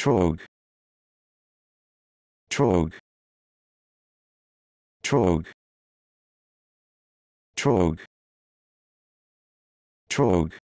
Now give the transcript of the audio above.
Trog. Trog. Trog. Trog. Trog.